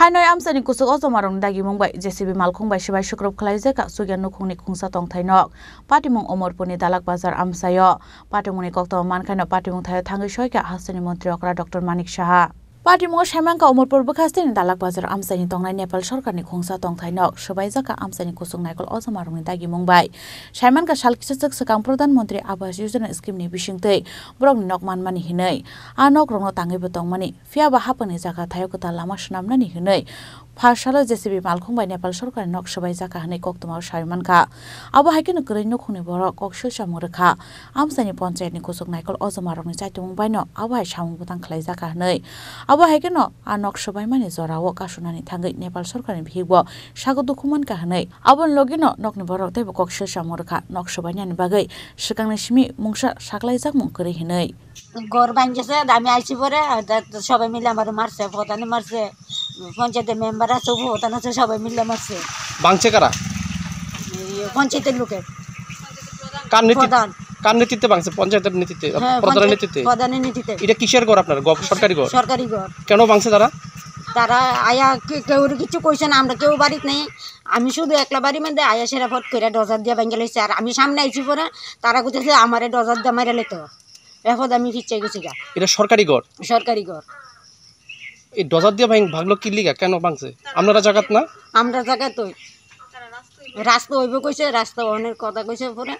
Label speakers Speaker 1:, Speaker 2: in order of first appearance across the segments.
Speaker 1: হাইনয় আমসানি কুসুক অজমারং দাগি মুংবাই জেসিবি মালখংবাই সিবাই সুক্রব খালাইজেকা সুগিয়ান নুখুংনি খুংসা টংথাইনক পাটিমুং অমরপুরনি দালাক বাজার আমসায় পাটিমুংনি কক্ত মানখাইন পাটিমুং থায় থাঙ্গি সয়কা হাসনি মন্ত্রী অকরা ডক্টর মানিক সাহা पार्टी मो शैमांका उमरपुर बखास्ते ने दालाक बाजार आमसानि तंगनाय नेपाल सरकारनि खंसा तंथाइनक सबाइजाका आमसानि कुसुंनायखौ अजमारुंनि दागि मुंबाय शैमांका सालकिसक सकाम प्रधानमन्त्री आवास योजना स्किमनि बिसिंतै ब्रंनि नक मानमानि हिनै आ नक रंनो ताङैबो तंमानि फियाबा हापनि जागा थायोकता लामा सुनामनानि हिनै ফার্সালো জেসিবি মালখুমবাই নেপাল সরকারের নকশাবাই জাকা হানি কক্তমাও সাইমান খা আবু হাইকে নকরৈ নখুনি বড় কক্সো সামরখা আমসানি পঞ্চায়েতনি কুসুক নাইকল অজমারংনি চাইতমুংবাই ন আবু হাই সামুং বুতাং খালাই জাকা হানি abo hai no anok sobai mani jorao kasunani thangai nepal sarkarni bhibo sago dukhuman kahanai abon logino nokni borok tebo kokshe samorkha nok sobai ni bagai sikangni simi mungsa saklaijak mungkori hinai
Speaker 2: ঘর ভাঙছে আমি আইছি পরে সবাই মিলে আমার মারছে ভোটানে মারছে পঞ্চায়েতের মেম্বার আছে ভোটান আছে সবাই মিলে মারছে ভাঙছে কারা পঞ্চায়েতের লোকের
Speaker 3: কার নীতি প্রধান কার নেতৃত্বে ভাঙছে পঞ্চায়েতের নেতৃত্বে হ্যাঁ, প্রধানের নেতৃত্বে প্রধানের নীতিতে এটা কিসের ঘর আপনার সরকারি ঘর সরকারি ঘর কেন ভাঙছে তারা
Speaker 2: তারা আয়া কেউ কিছু কইছে না আমরা কেউ বাড়িত নেই আমি শুধু একলা বাড়ির মধ্যে আয়া সেরা ফট করে ডজার দিয়ে ভাঙ্গে লাইছে আর আমি সামনে আইছি পরে তারা কইতেছে আমার ডজার দিয়ে মারা লইতো এরপর আমি খিচাই গেছি গা
Speaker 3: এটা সরকারি ঘর সরকারি ঘর এই ডজার দিয়ে ভাঙ ভাগলো কি লিগা কেন ভাঙছে আপনারা জাগাত না
Speaker 2: আমরা জাগাত তো রাস্তা ওইভাবে কইছে রাস্তা অনেক কথা কইছে পরে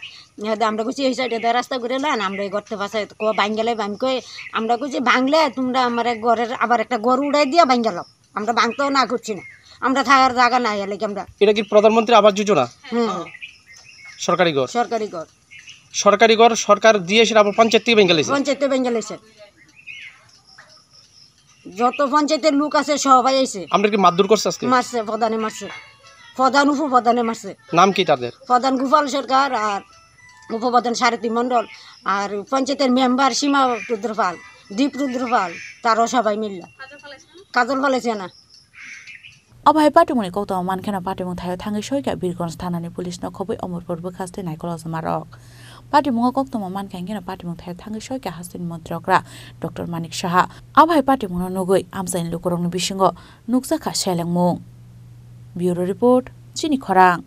Speaker 2: আমরা কইছি এই সাইডে দেয় রাস্তা ঘুরে লেন আমরা এই গর্তে পাশে ক বাঙ্গালে কই আমরা কইছি ভাঙলে তোমরা আমার ঘরের আবার একটা গরু উড়াই দিয়ে বাঙ্গালো আমরা ভাঙতেও না করছি না আমরা থাকার জায়গা নাই এলাকি আমরা
Speaker 3: এটা কি প্রধানমন্ত্রী আবাস যোজনা হ্যাঁ সরকারি ঘর সরকারি ঘর সরকারি ঘর সরকার দিয়ে সেটা আবার পঞ্চায়েত থেকে ভেঙে লেছে
Speaker 2: পঞ্চায়েত ভেঙে লেছে যত পঞ্চায়েতের লোক আছে সবাই এসে
Speaker 3: আমরা কি মাদুর করছে আজকে
Speaker 2: মারছে প্রধানে মারছে প্রধান উপপ্রধানে মারছে নাম কি তাদের প্রধান গোপাল সরকার আর উপপ্রধান সারথী মণ্ডল আর পঞ্চায়েতের মেম্বার সীমা রুদ্রপাল দীপ রুদ্রপাল তারও সবাই মিললা কাজল ফলেছে না
Speaker 1: অভয় পাটমনি কৌতম মানখানা পাটিমুং থায় থাঙ্গি সৈকা বীরগঞ্জ থানানি পুলিশ নখবই অমরপুর বখাস্তে নাইকল অজমারক পাটিমুং কৌতম মানখাঙ্গিনা পাটিমুং থায় থাঙ্গি সৈকা হাসিন মন্ত্রকরা ডক্টর মানিক সাহা অভয় পাটিমুং নগৈ আমজাইন লুকরং বিসিঙ্গ নুকজাখা শাইলাংমুং ब्यूरो रिपोर्ट चिनी खराङ